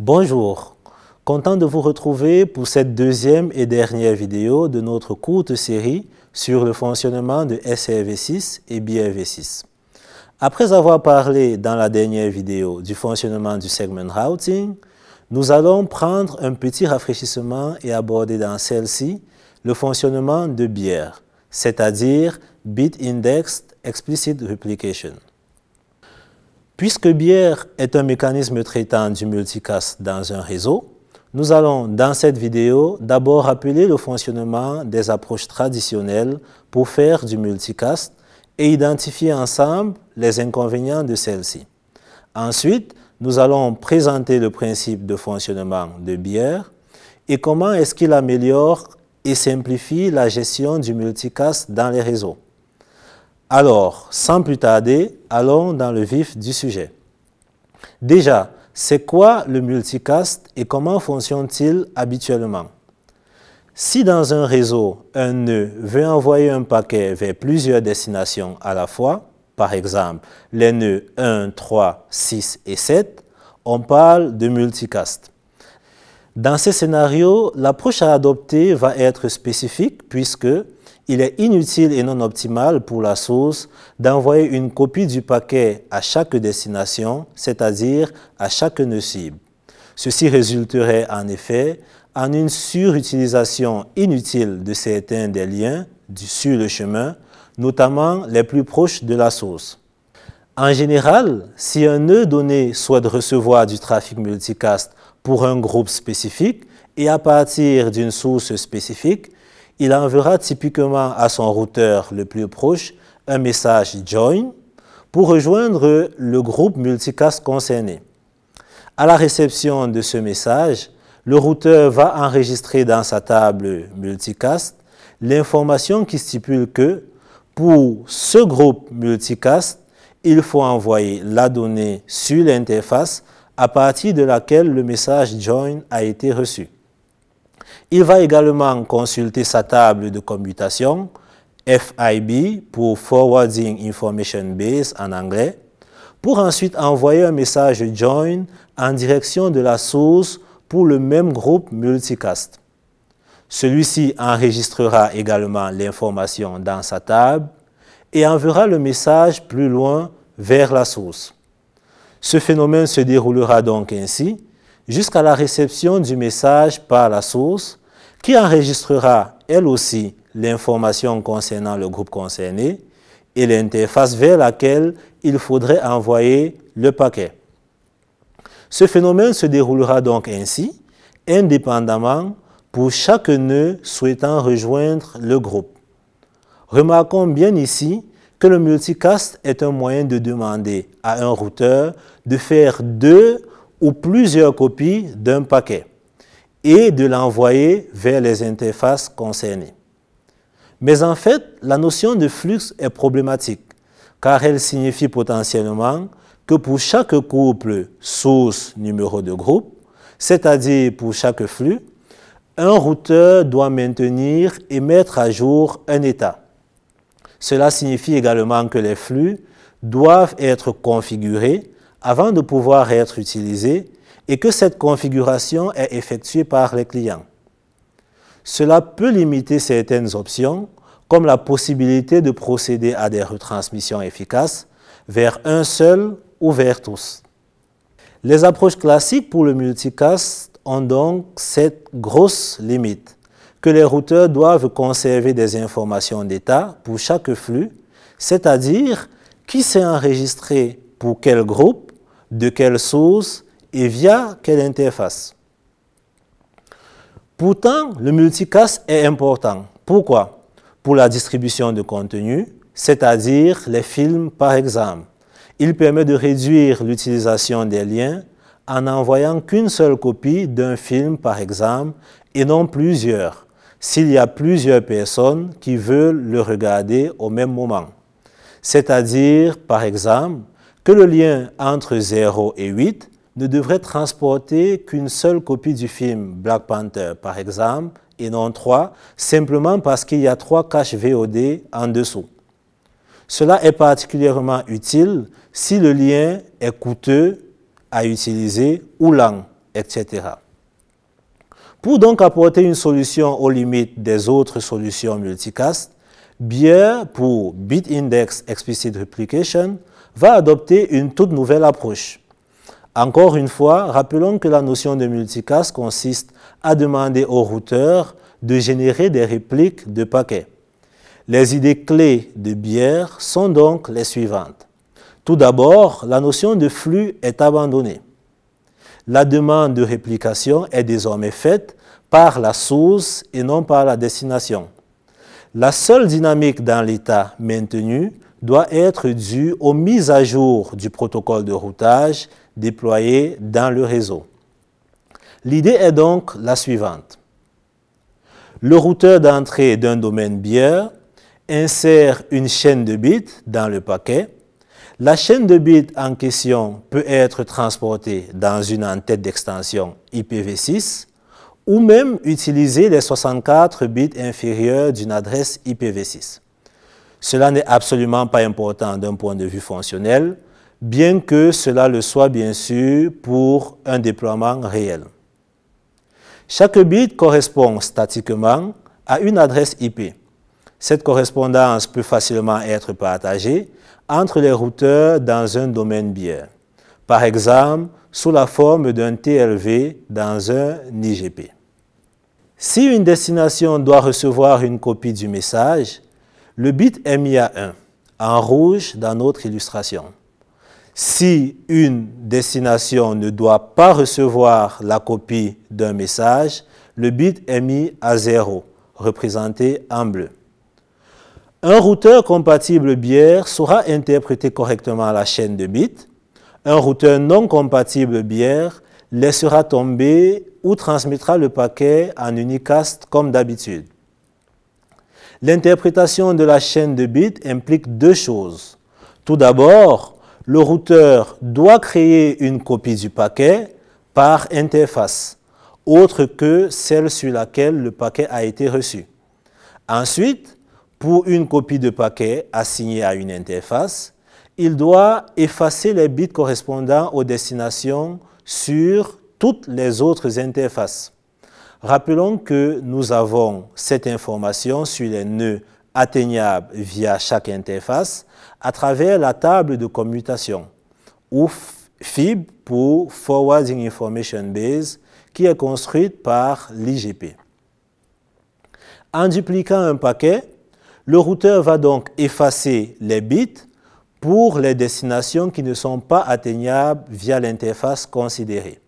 Bonjour, content de vous retrouver pour cette deuxième et dernière vidéo de notre courte série sur le fonctionnement de SRV6 e et BRV6. E Après avoir parlé dans la dernière vidéo du fonctionnement du segment routing, nous allons prendre un petit rafraîchissement et aborder dans celle-ci le fonctionnement de BIER, c'est-à-dire Bit Indexed Explicit Replication. Puisque bière est un mécanisme traitant du multicast dans un réseau, nous allons, dans cette vidéo, d'abord rappeler le fonctionnement des approches traditionnelles pour faire du multicast et identifier ensemble les inconvénients de celles-ci. Ensuite, nous allons présenter le principe de fonctionnement de bière et comment est-ce qu'il améliore et simplifie la gestion du multicast dans les réseaux. Alors, sans plus tarder, allons dans le vif du sujet. Déjà, c'est quoi le multicast et comment fonctionne-t-il habituellement Si dans un réseau, un nœud veut envoyer un paquet vers plusieurs destinations à la fois, par exemple les nœuds 1, 3, 6 et 7, on parle de multicast. Dans ces scénarios, l'approche à adopter va être spécifique puisque il est inutile et non optimal pour la source d'envoyer une copie du paquet à chaque destination, c'est-à-dire à chaque nœud cible. Ceci résulterait en effet en une surutilisation inutile de certains des liens du, sur le chemin, notamment les plus proches de la source. En général, si un nœud donné souhaite recevoir du trafic multicast pour un groupe spécifique et à partir d'une source spécifique, il enverra typiquement à son routeur le plus proche un message Join pour rejoindre le groupe multicast concerné. À la réception de ce message, le routeur va enregistrer dans sa table multicast l'information qui stipule que pour ce groupe multicast, il faut envoyer la donnée sur l'interface à partir de laquelle le message Join a été reçu. Il va également consulter sa table de commutation, FIB, pour Forwarding Information Base en anglais, pour ensuite envoyer un message join en direction de la source pour le même groupe multicast. Celui-ci enregistrera également l'information dans sa table et enverra le message plus loin vers la source. Ce phénomène se déroulera donc ainsi jusqu'à la réception du message par la source, qui enregistrera elle aussi l'information concernant le groupe concerné et l'interface vers laquelle il faudrait envoyer le paquet. Ce phénomène se déroulera donc ainsi, indépendamment pour chaque nœud souhaitant rejoindre le groupe. Remarquons bien ici que le multicast est un moyen de demander à un routeur de faire deux ou plusieurs copies d'un paquet et de l'envoyer vers les interfaces concernées. Mais en fait, la notion de flux est problématique car elle signifie potentiellement que pour chaque couple source numéro de groupe, c'est-à-dire pour chaque flux, un routeur doit maintenir et mettre à jour un état. Cela signifie également que les flux doivent être configurés avant de pouvoir être utilisé et que cette configuration est effectuée par les clients. Cela peut limiter certaines options, comme la possibilité de procéder à des retransmissions efficaces vers un seul ou vers tous. Les approches classiques pour le multicast ont donc cette grosse limite que les routeurs doivent conserver des informations d'état pour chaque flux, c'est-à-dire qui s'est enregistré pour quel groupe de quelle source et via quelle interface. Pourtant, le multicast est important. Pourquoi Pour la distribution de contenu, c'est-à-dire les films par exemple. Il permet de réduire l'utilisation des liens en n'envoyant qu'une seule copie d'un film par exemple et non plusieurs, s'il y a plusieurs personnes qui veulent le regarder au même moment. C'est-à-dire, par exemple, que le lien entre 0 et 8 ne devrait transporter qu'une seule copie du film Black Panther, par exemple, et non 3, simplement parce qu'il y a 3 caches VOD en dessous. Cela est particulièrement utile si le lien est coûteux à utiliser ou lent, etc. Pour donc apporter une solution aux limites des autres solutions multicast, bien pour Bit Index Explicit Replication va adopter une toute nouvelle approche. Encore une fois, rappelons que la notion de multicast consiste à demander au routeur de générer des répliques de paquets. Les idées clés de Bière sont donc les suivantes. Tout d'abord, la notion de flux est abandonnée. La demande de réplication est désormais faite par la source et non par la destination. La seule dynamique dans l'état maintenu doit être dû aux mises à jour du protocole de routage déployé dans le réseau. L'idée est donc la suivante. Le routeur d'entrée d'un domaine BIER insère une chaîne de bits dans le paquet. La chaîne de bits en question peut être transportée dans une en-tête d'extension IPv6 ou même utiliser les 64 bits inférieurs d'une adresse IPv6. Cela n'est absolument pas important d'un point de vue fonctionnel, bien que cela le soit bien sûr pour un déploiement réel. Chaque bit correspond statiquement à une adresse IP. Cette correspondance peut facilement être partagée entre les routeurs dans un domaine bien, par exemple sous la forme d'un TLV dans un IGP. Si une destination doit recevoir une copie du message, le bit est mis à 1, en rouge dans notre illustration. Si une destination ne doit pas recevoir la copie d'un message, le bit est mis à 0, représenté en bleu. Un routeur compatible bière saura interpréter correctement la chaîne de bits. Un routeur non compatible bière laissera tomber ou transmettra le paquet en unicast comme d'habitude. L'interprétation de la chaîne de bits implique deux choses. Tout d'abord, le routeur doit créer une copie du paquet par interface, autre que celle sur laquelle le paquet a été reçu. Ensuite, pour une copie de paquet assignée à une interface, il doit effacer les bits correspondants aux destinations sur toutes les autres interfaces. Rappelons que nous avons cette information sur les nœuds atteignables via chaque interface à travers la table de commutation ou FIB pour Forwarding Information Base qui est construite par l'IGP. En dupliquant un paquet, le routeur va donc effacer les bits pour les destinations qui ne sont pas atteignables via l'interface considérée.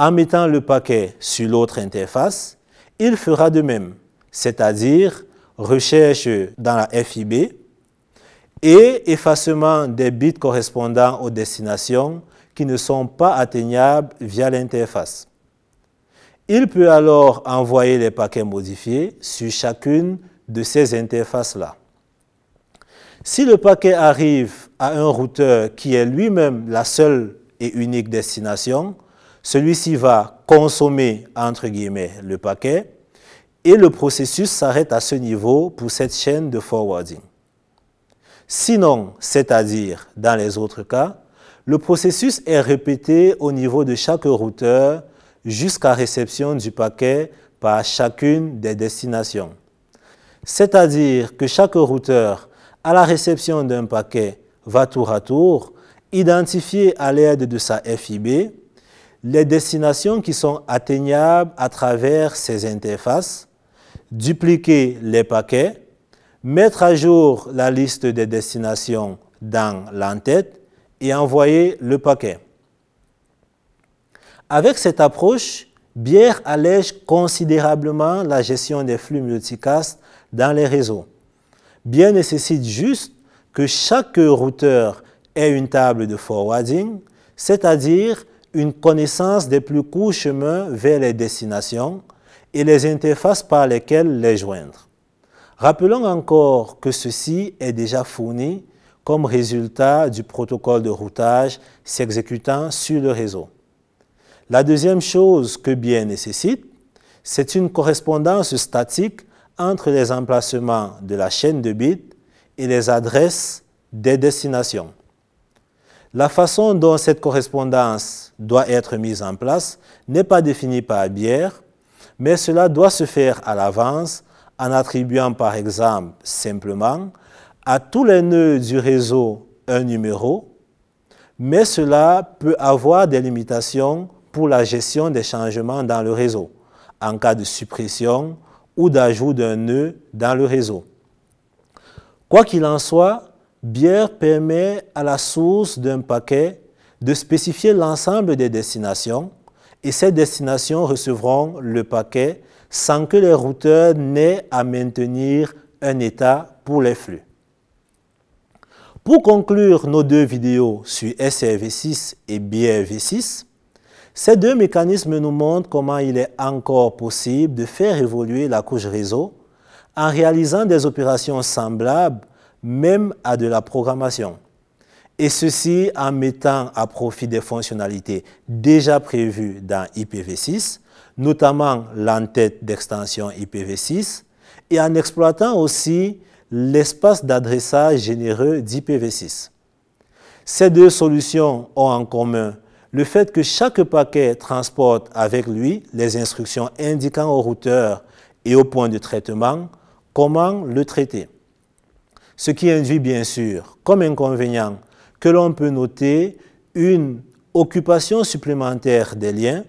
En mettant le paquet sur l'autre interface, il fera de même, c'est-à-dire recherche dans la FIB et effacement des bits correspondants aux destinations qui ne sont pas atteignables via l'interface. Il peut alors envoyer les paquets modifiés sur chacune de ces interfaces-là. Si le paquet arrive à un routeur qui est lui-même la seule et unique destination, celui-ci va consommer, entre guillemets, le paquet, et le processus s'arrête à ce niveau pour cette chaîne de forwarding. Sinon, c'est-à-dire dans les autres cas, le processus est répété au niveau de chaque routeur jusqu'à réception du paquet par chacune des destinations. C'est-à-dire que chaque routeur, à la réception d'un paquet, va tour à tour identifier à l'aide de sa FIB les destinations qui sont atteignables à travers ces interfaces, dupliquer les paquets, mettre à jour la liste des destinations dans l'entête et envoyer le paquet. Avec cette approche, Bière allège considérablement la gestion des flux multicast dans les réseaux. BIR nécessite juste que chaque routeur ait une table de forwarding, c'est-à-dire une connaissance des plus courts chemins vers les destinations et les interfaces par lesquelles les joindre. Rappelons encore que ceci est déjà fourni comme résultat du protocole de routage s'exécutant sur le réseau. La deuxième chose que bien nécessite, c'est une correspondance statique entre les emplacements de la chaîne de bits et les adresses des destinations. La façon dont cette correspondance doit être mise en place n'est pas définie par Bière, mais cela doit se faire à l'avance en attribuant par exemple simplement à tous les nœuds du réseau un numéro, mais cela peut avoir des limitations pour la gestion des changements dans le réseau en cas de suppression ou d'ajout d'un nœud dans le réseau. Quoi qu'il en soit, BIER permet à la source d'un paquet de spécifier l'ensemble des destinations et ces destinations recevront le paquet sans que les routeurs n'aient à maintenir un état pour les flux. Pour conclure nos deux vidéos sur SRV6 et BRV6, ces deux mécanismes nous montrent comment il est encore possible de faire évoluer la couche réseau en réalisant des opérations semblables même à de la programmation. Et ceci en mettant à profit des fonctionnalités déjà prévues dans IPv6, notamment l'entête d'extension IPv6, et en exploitant aussi l'espace d'adressage généreux d'IPv6. Ces deux solutions ont en commun le fait que chaque paquet transporte avec lui les instructions indiquant au routeur et au point de traitement comment le traiter ce qui induit bien sûr, comme inconvénient, que l'on peut noter une occupation supplémentaire des liens,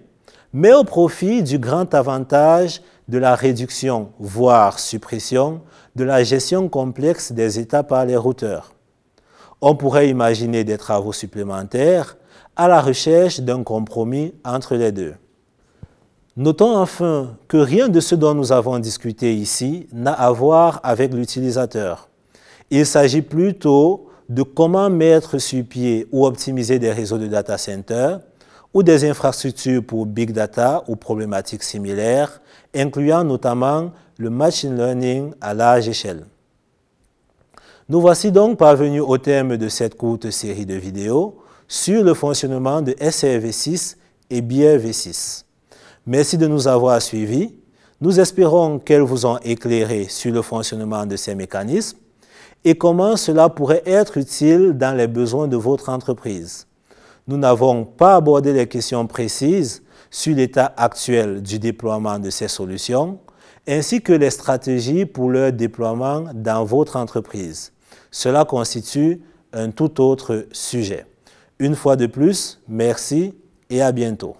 mais au profit du grand avantage de la réduction, voire suppression, de la gestion complexe des états par les routeurs. On pourrait imaginer des travaux supplémentaires à la recherche d'un compromis entre les deux. Notons enfin que rien de ce dont nous avons discuté ici n'a à voir avec l'utilisateur. Il s'agit plutôt de comment mettre sur pied ou optimiser des réseaux de data centers ou des infrastructures pour big data ou problématiques similaires, incluant notamment le machine learning à large échelle. Nous voici donc parvenus au terme de cette courte série de vidéos sur le fonctionnement de SRV6 et BRV6. Merci de nous avoir suivis. Nous espérons qu'elles vous ont éclairé sur le fonctionnement de ces mécanismes et comment cela pourrait être utile dans les besoins de votre entreprise. Nous n'avons pas abordé les questions précises sur l'état actuel du déploiement de ces solutions, ainsi que les stratégies pour leur déploiement dans votre entreprise. Cela constitue un tout autre sujet. Une fois de plus, merci et à bientôt.